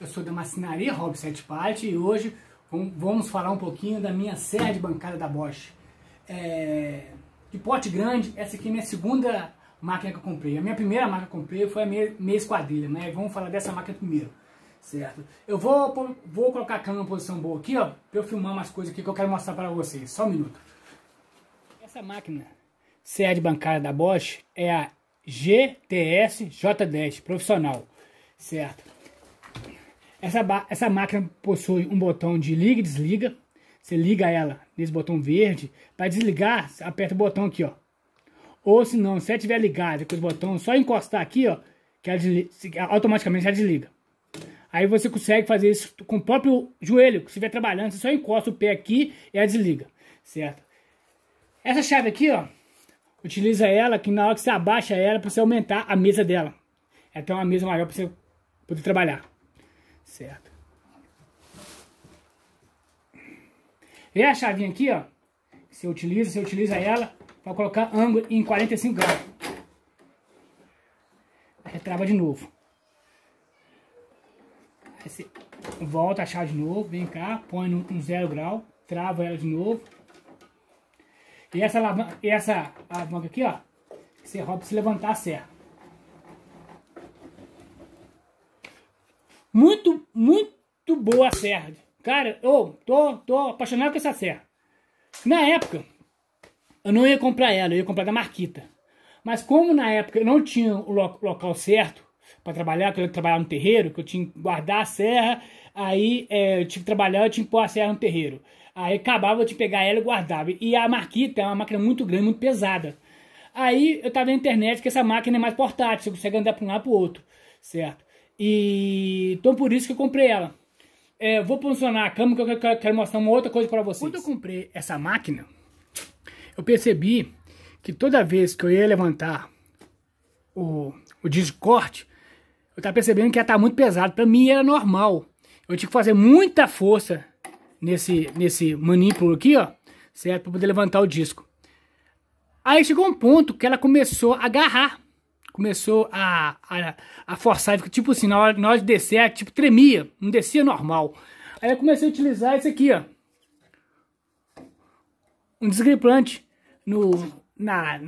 eu sou da Macinaria Rob 7 Parte e hoje vamos falar um pouquinho da minha serra de bancada da Bosch. É, de pote grande, essa aqui é minha segunda máquina que eu comprei. A minha primeira máquina que eu comprei foi a minha, meia esquadrilha, mas né? vamos falar dessa máquina primeiro, certo? Eu vou, vou colocar a câmera em posição boa aqui, ó, pra eu filmar umas coisas aqui que eu quero mostrar para vocês. Só um minuto. Essa máquina, serra de bancada da Bosch, é a GTS J10 profissional, certo? Essa, essa máquina possui um botão de liga e desliga. Você liga ela nesse botão verde. Para desligar, aperta o botão aqui, ó. Ou se não, se ela estiver ligada com os botões, só encostar aqui, ó, que ela desliga, automaticamente ela desliga. Aí você consegue fazer isso com o próprio joelho. Se estiver trabalhando, você só encosta o pé aqui e ela desliga, certo? Essa chave aqui, ó, utiliza ela que na hora que você abaixa ela para você aumentar a mesa dela. Ela tem uma mesa maior para você poder trabalhar. Certo. Vê a chavinha aqui, ó. Você utiliza, você utiliza ela para colocar ângulo em 45 graus. Retrava de novo. Aí você volta a chave de novo, vem cá, põe no, no zero grau, trava ela de novo. E essa alavanca, essa alavanca aqui, ó, você roda pra se levantar a serra. Muito, muito boa a serra. Cara, eu tô, tô apaixonado com essa serra. Na época, eu não ia comprar ela, eu ia comprar da Marquita. Mas como na época eu não tinha o lo local certo para trabalhar, que eu trabalhava no terreiro, que eu tinha que guardar a serra, aí é, eu tinha que trabalhar, eu tinha que pôr a serra no terreiro. Aí acabava de pegar ela e guardava. E a Marquita é uma máquina muito grande, muito pesada. Aí eu tava na internet que essa máquina é mais portátil, você consegue andar para um lado para outro, certo? E então por isso que eu comprei ela. É, vou posicionar a câmera que eu quero, quero mostrar uma outra coisa para vocês. Quando eu comprei essa máquina, eu percebi que toda vez que eu ia levantar o, o disco de corte, eu estava percebendo que ela tá muito pesado. Para mim era normal. Eu tinha que fazer muita força nesse, nesse manípulo aqui, ó, certo? Para poder levantar o disco. Aí chegou um ponto que ela começou a agarrar começou a, a, a forçar, tipo assim, na hora, na hora de descer, é, tipo, tremia, não descia normal. Aí eu comecei a utilizar esse aqui, ó. Um desgripante no, na,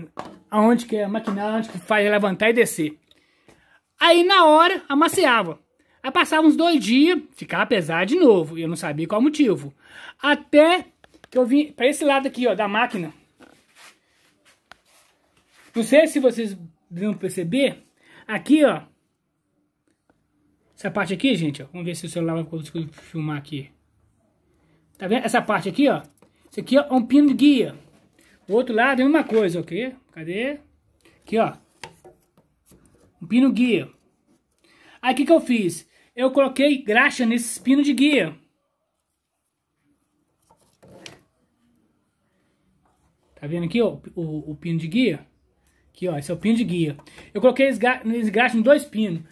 aonde que é a máquina onde que faz levantar e descer. Aí na hora, amaciava. Aí passava uns dois dias, ficava pesado de novo, e eu não sabia qual motivo. Até que eu vim pra esse lado aqui, ó, da máquina. Não sei se vocês Deu pra perceber? Aqui, ó. Essa parte aqui, gente, ó. Vamos ver se o celular vai conseguir filmar aqui. Tá vendo? Essa parte aqui, ó. Isso aqui ó, é um pino de guia. O outro lado é a mesma coisa, ok? Cadê? Aqui, ó. Um pino guia. Aí, o que, que eu fiz? Eu coloquei graxa nesses pinos de guia. Tá vendo aqui, ó, o, o, o pino de guia? Aqui, ó, esse é o pino de guia. Eu coloquei esse em dois pinos.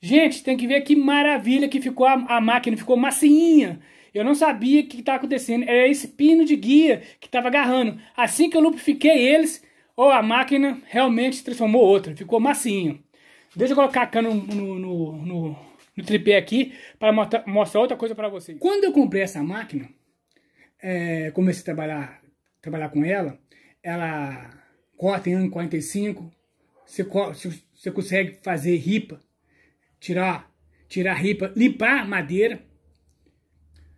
Gente, tem que ver que maravilha que ficou a, a máquina, ficou macinha. Eu não sabia o que estava acontecendo. Era esse pino de guia que estava agarrando. Assim que eu lubrifiquei eles, ou oh, a máquina realmente transformou outra. Ficou macinha Deixa eu colocar a cana no, no, no, no tripé aqui para mostrar outra coisa para vocês. Quando eu comprei essa máquina, é, comecei a trabalhar, trabalhar com ela, ela corta em ano 45, você, você consegue fazer ripa, tirar, tirar ripa, limpar madeira.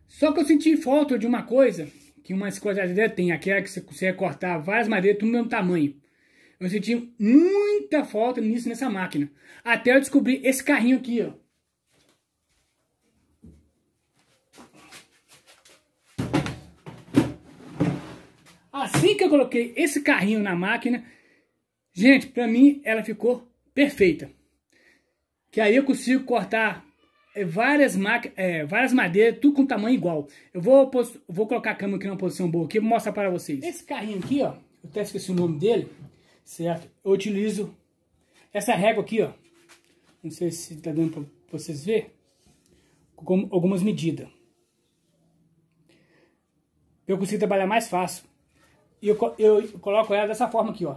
Só que eu senti falta de uma coisa, que uma escotilhadeira tem, aquela que você consegue cortar várias madeiras do mesmo tamanho. Eu senti muita falta nisso nessa máquina. Até eu descobrir esse carrinho aqui, ó. Assim que eu coloquei esse carrinho na máquina, gente, para mim ela ficou perfeita. Que aí eu consigo cortar é, várias, é, várias madeiras, tudo com tamanho igual. Eu vou, vou colocar a câmera aqui numa posição boa aqui, vou mostrar para vocês. Esse carrinho aqui, ó, eu até esqueci o nome dele, certo? Eu utilizo essa régua aqui, ó. Não sei se tá dando para vocês ver. Com algumas medidas. Eu consigo trabalhar mais fácil eu, eu coloco ela dessa forma aqui, ó.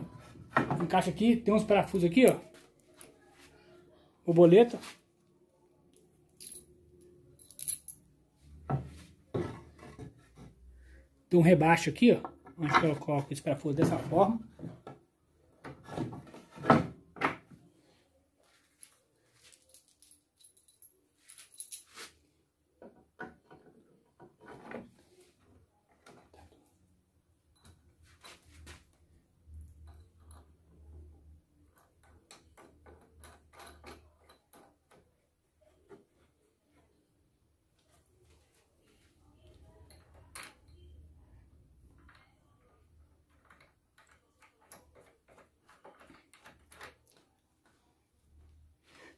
Encaixa aqui, tem uns parafusos aqui, ó. O boleto. Tem um rebaixo aqui, ó. Onde eu coloco esse parafuso dessa forma.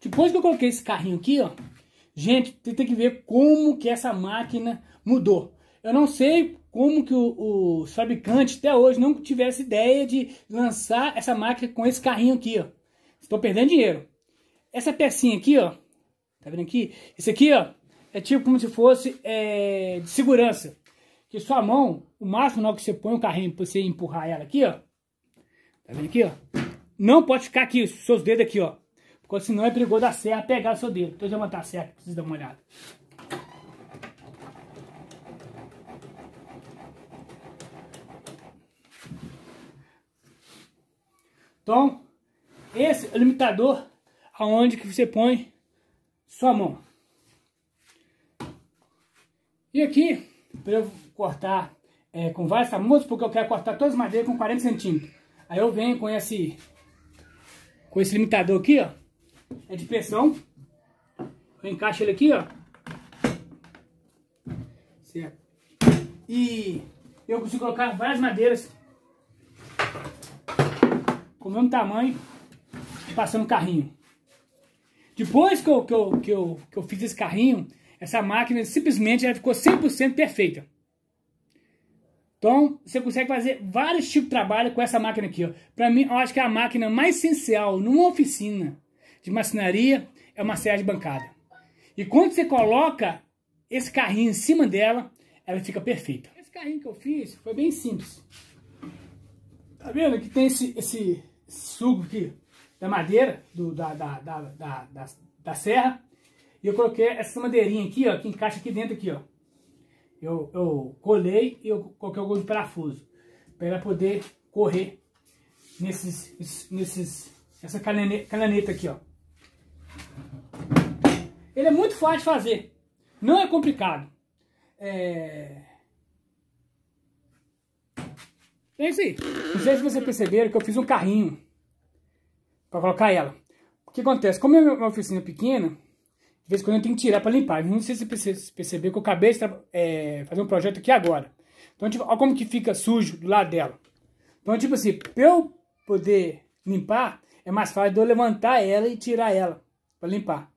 Depois que eu coloquei esse carrinho aqui, ó, gente, você tem que ver como que essa máquina mudou. Eu não sei como que o, os fabricantes até hoje não tivesse ideia de lançar essa máquina com esse carrinho aqui, ó. Estou perdendo dinheiro. Essa pecinha aqui, ó, tá vendo aqui? Esse aqui, ó, é tipo como se fosse é, de segurança. Que sua mão, o máximo que você põe o carrinho para você empurrar ela aqui, ó. Tá vendo aqui, ó? Não pode ficar aqui, seus dedos aqui, ó. Porque senão é perigoso da serra pegar seu dedo. Então eu matar a serra, preciso dar uma olhada. Então, esse é o limitador aonde que você põe sua mão. E aqui, para eu cortar é, com várias tamanhos, porque eu quero cortar todas as madeiras com 40 centímetros. Aí eu venho com esse, com esse limitador aqui, ó é de pressão. Eu encaixo ele aqui, ó. Certo. E eu consigo colocar várias madeiras com o mesmo tamanho, passando o carrinho. Depois que eu, que eu, que eu, que eu fiz esse carrinho, essa máquina simplesmente ela ficou 100% perfeita. Então, você consegue fazer vários tipos de trabalho com essa máquina aqui. Para mim, eu acho que é a máquina mais essencial numa oficina de maçonaria é uma serra de bancada. E quando você coloca esse carrinho em cima dela, ela fica perfeita. Esse carrinho que eu fiz foi bem simples. Tá vendo que tem esse, esse suco aqui da madeira, do, da, da, da, da, serra. E eu coloquei essa madeirinha aqui, ó, que encaixa aqui dentro aqui, ó. Eu, eu colei e eu coloquei alguns parafusos para ela poder correr nesses, nesses, essa caneta aqui, ó. Ele é muito fácil de fazer. Não é complicado. É... É isso aí. Não sei se vocês perceberam que eu fiz um carrinho para colocar ela. O que acontece? Como é uma oficina pequena, de vez em quando eu tenho que tirar para limpar. Não sei se vocês perceberam que eu acabei de é, fazer um projeto aqui agora. Então, tipo, olha como que fica sujo do lado dela. Então, tipo assim, para eu poder limpar, é mais fácil de eu levantar ela e tirar ela para limpar.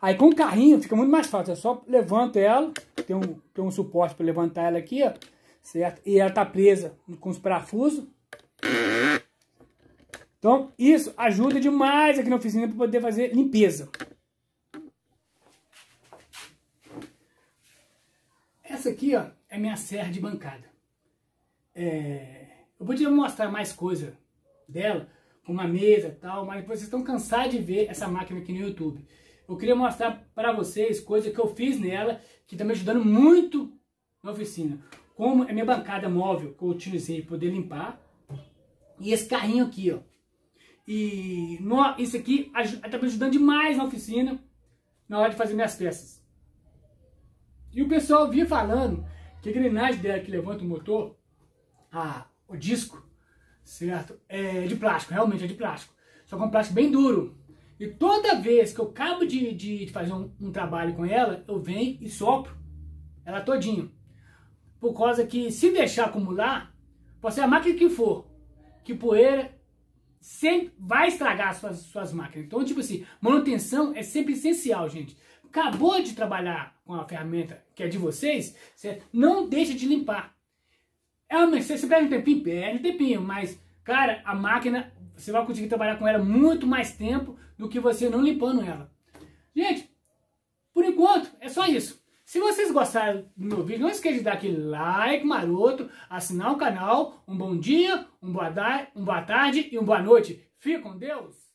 Aí com o carrinho fica muito mais fácil. É só levanta ela, tem um, tem um suporte para levantar ela aqui, ó. Certo? E ela tá presa com os parafusos. Então, isso ajuda demais aqui na oficina para poder fazer limpeza. Essa aqui, ó, é minha serra de bancada. É... Eu podia mostrar mais coisa dela, uma mesa tal, mas vocês estão cansados de ver essa máquina aqui no YouTube. Eu queria mostrar para vocês coisas que eu fiz nela, que tá me ajudando muito na oficina. Como é minha bancada móvel que eu utilizei para poder limpar. E esse carrinho aqui, ó. E no, isso aqui está me ajudando demais na oficina, na hora de fazer minhas peças. E o pessoal via falando que a engrenagem dela que levanta o motor, a, o disco, certo? É de plástico, realmente é de plástico. Só que é um plástico bem duro. E toda vez que eu acabo de, de fazer um, um, trabalho com ela, eu venho e sopro ela todinho. Por causa que se deixar acumular, pode ser a máquina que for, que poeira sempre vai estragar as suas, suas máquinas. Então, tipo assim, manutenção é sempre essencial, gente. Acabou de trabalhar com a ferramenta que é de vocês, certo? não deixa de limpar. É se você pega um tempinho, perde um tempinho, mas, cara, a máquina, você vai conseguir trabalhar com ela muito mais tempo do que você não limpando ela. Gente, por enquanto, é só isso. Se vocês gostaram do meu vídeo, não esqueça de dar aquele like maroto, assinar o canal. Um bom dia, um boa, um boa tarde e uma boa noite. Fique com Deus!